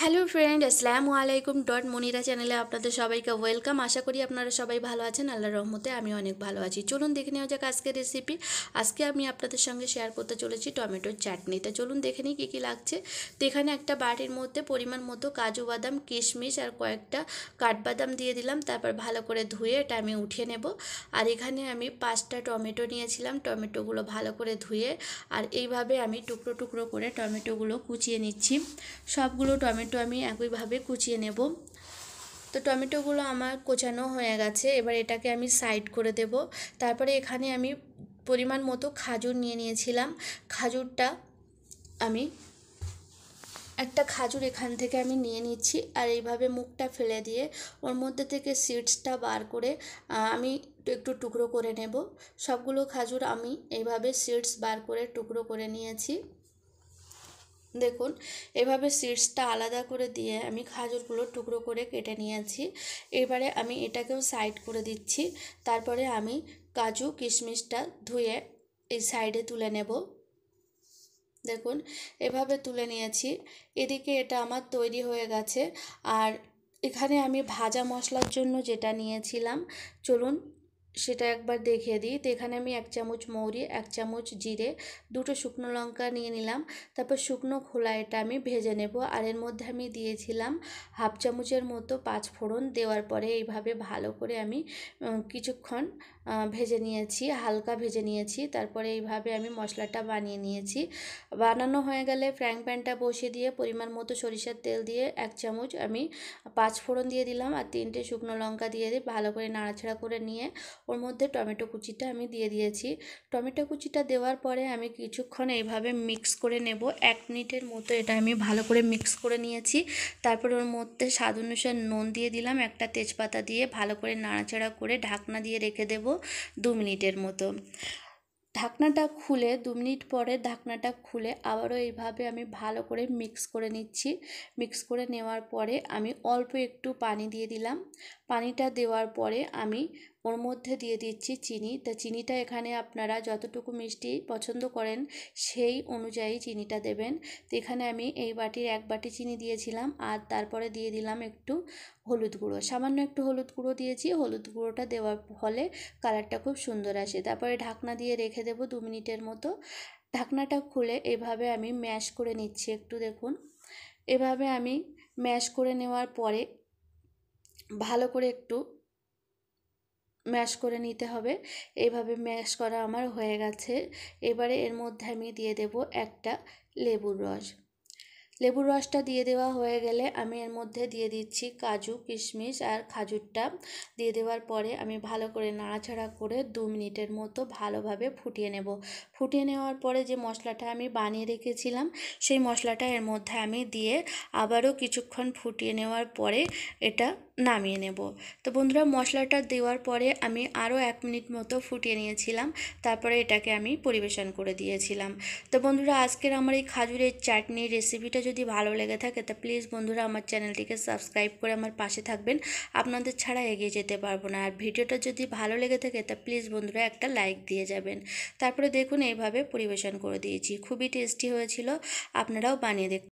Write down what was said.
hello friend আসসালামু আলাইকুম dot Monira চ্যানেলে আপনাদের সবাইকে ওয়েলকাম আশা করি আপনারা সবাই ভালো আছেন আল্লাহ রহমতে আমি অনেক ভালো আছি চলুন দেখে নেওয়া যাক আজকের রেসিপি আজকে আমি আপনাদের সঙ্গে শেয়ার করতে চলেছি টমেটোর চাটনি তা চলুন দেখে নিই কী কী লাগছে তো এখানে একটা বাটির মধ্যে পরিমাণ মতো কাজু বাদাম কিশমিশ আর কয়েকটা কাঠবাদাম দিয়ে দিলাম তারপর ভালো করে ধুয়ে এটা আমি উঠিয়ে নেব আর এখানে আমি পাঁচটা টমেটো নিয়েছিলাম টমেটোগুলো ভালো করে ধুয়ে আর এইভাবে আমি টুকরো টুকরো করে টমেটোগুলো কুচিয়ে নিচ্ছি সবগুলো টমেটো টমেটো আমি একইভাবে কুচিয়ে নেব তো টমেটোগুলো আমার কোচানো হয়ে গেছে এবার এটাকে আমি সাইড করে দেব তারপরে এখানে আমি পরিমাণ মতো খাজুর নিয়ে নিয়েছিলাম খাজুরটা আমি একটা খাজুর এখান থেকে আমি নিয়ে নিচ্ছি আর এইভাবে মুখটা ফেলে দিয়ে ওর মধ্যে থেকে সিডসটা বার করে আমি একটু টুকরো করে নেব সবগুলো খাজুর আমি এইভাবে সিডস বার করে টুকরো করে নিয়েছি দেখুন এভাবে সিডসটা আলাদা করে দিয়ে আমি খাজরগুলো টুকরো করে কেটে নিয়েছি এবারে আমি এটাকেও সাইড করে দিচ্ছি তারপরে আমি কাজু কিশমিশটা ধুয়ে এই সাইডে তুলে নেব দেখুন এভাবে তুলে নিয়েছি এদিকে এটা আমার তৈরি হয়ে গেছে আর এখানে আমি ভাজা মশলার জন্য যেটা নিয়েছিলাম চলুন সেটা একবার দেখিয়ে দিই তো এখানে আমি এক চামচ মৌরি এক চামচ জিরে দুটো শুকনো লঙ্কা নিয়ে নিলাম তারপর শুকনো খোলা এটা আমি ভেজে নেব আর এর মধ্যে আমি দিয়েছিলাম হাফ চামচের মতো পাঁচ ফোড়ন দেওয়ার পরে এইভাবে ভালো করে আমি কিছুক্ষণ ভেজে নিয়েছি হালকা ভেজে নিয়েছি তারপরে এইভাবে আমি মশলাটা বানিয়ে নিয়েছি বানানো হয়ে গেলে ফ্র্যাঙ্ক প্যানটা বসিয়ে দিয়ে পরিমাণ মতো সরিষার তেল দিয়ে এক চামচ আমি পাঁচ ফোড়ন দিয়ে দিলাম আর তিনটে শুকনো লঙ্কা দিয়ে দিই ভালো করে নাড়াছাড়া করে নিয়ে ওর মধ্যে টমেটো কুচিটা আমি দিয়ে দিয়েছি টমেটো কুচিটা দেওয়ার পরে আমি কিছুক্ষণ এইভাবে মিক্স করে নেব এক মিনিটের মতো এটা আমি ভালো করে মিক্স করে নিয়েছি তারপর ওর মধ্যে স্বাদ অনুসার নুন দিয়ে দিলাম একটা তেজপাতা দিয়ে ভালো করে নাড়াচাড়া করে ঢাকনা দিয়ে রেখে দেব দু মিনিটের মতো ঢাকনাটা খুলে দু মিনিট পরে ঢাকনাটা খুলে আবারও এইভাবে আমি ভালো করে মিক্স করে নিচ্ছি মিক্স করে নেওয়ার পরে আমি অল্প একটু পানি দিয়ে দিলাম পানিটা দেওয়ার পরে আমি ওর মধ্যে দিয়ে দিচ্ছি চিনি তা চিনিটা এখানে আপনারা যতটুকু মিষ্টি পছন্দ করেন সেই অনুযায়ী চিনিটা দেবেন তো এখানে আমি এই বাটির এক বাটি চিনি দিয়েছিলাম আর তারপরে দিয়ে দিলাম একটু হলুদ গুঁড়ো সামান্য একটু হলুদ গুঁড়ো দিয়েছি হলুদ গুঁড়োটা দেওয়ার ফলে কালারটা খুব সুন্দর আসে তারপরে ঢাকনা দিয়ে রেখে দেবো দু মিনিটের মতো ঢাকনাটা খুলে এভাবে আমি ম্যাশ করে নিচ্ছি একটু দেখুন এভাবে আমি ম্যাশ করে নেওয়ার পরে ভালো করে একটু ম্যাশ করে নিতে হবে এইভাবে ম্যাশ করা আমার হয়ে গেছে এবারে এর মধ্যে আমি দিয়ে দেব একটা লেবুর রস লেবুর রসটা দিয়ে দেওয়া হয়ে গেলে আমি এর মধ্যে দিয়ে দিচ্ছি কাজু কিশমিশ আর খাজুরটা দিয়ে দেওয়ার পরে আমি ভালো করে নাড়াছাড়া করে দু মিনিটের মতো ভালোভাবে ফুটিয়ে নেব ফুটিয়ে নেওয়ার পরে যে মশলাটা আমি বানিয়ে রেখেছিলাম সেই মশলাটা এর মধ্যে আমি দিয়ে আবারও কিছুক্ষণ ফুটিয়ে নেওয়ার পরে এটা নামিয়ে নেব তো বন্ধুরা মশলাটা দেওয়ার পরে আমি আরও এক মিনিট মতো ফুটিয়ে নিয়েছিলাম তারপরে এটাকে আমি পরিবেশন করে দিয়েছিলাম তো বন্ধুরা আজকের আমার এই খাজুরের চাটনি রেসিপিটা যদি ভালো লেগে থাকে তা প্লিজ বন্ধুরা আমার চ্যানেলটিকে সাবস্ক্রাইব করে আমার পাশে থাকবেন আপনাদের ছাড়া এগিয়ে যেতে পারবো না আর ভিডিওটা যদি ভালো লেগে থাকে তা প্লিজ বন্ধুরা একটা লাইক দিয়ে যাবেন তারপরে দেখুন এইভাবে পরিবেশন করে দিয়েছি খুবই টেস্টি হয়েছিল আপনারাও বানিয়ে দেখুন